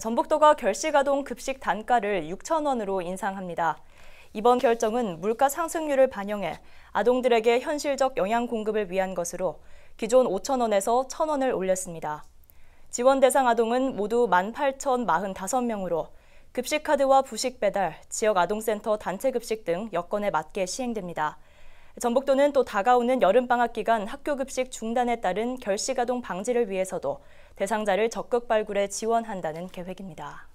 전북도가 결식아동 급식 단가를 6천 원으로 인상합니다. 이번 결정은 물가 상승률을 반영해 아동들에게 현실적 영양 공급을 위한 것으로 기존 5천 원에서 1천 원을 올렸습니다. 지원 대상 아동은 모두 18,045명으로 급식카드와 부식 배달, 지역 아동센터 단체 급식 등 여건에 맞게 시행됩니다. 전북도는 또 다가오는 여름방학 기간 학교급식 중단에 따른 결식아동 방지를 위해서도 대상자를 적극 발굴해 지원한다는 계획입니다.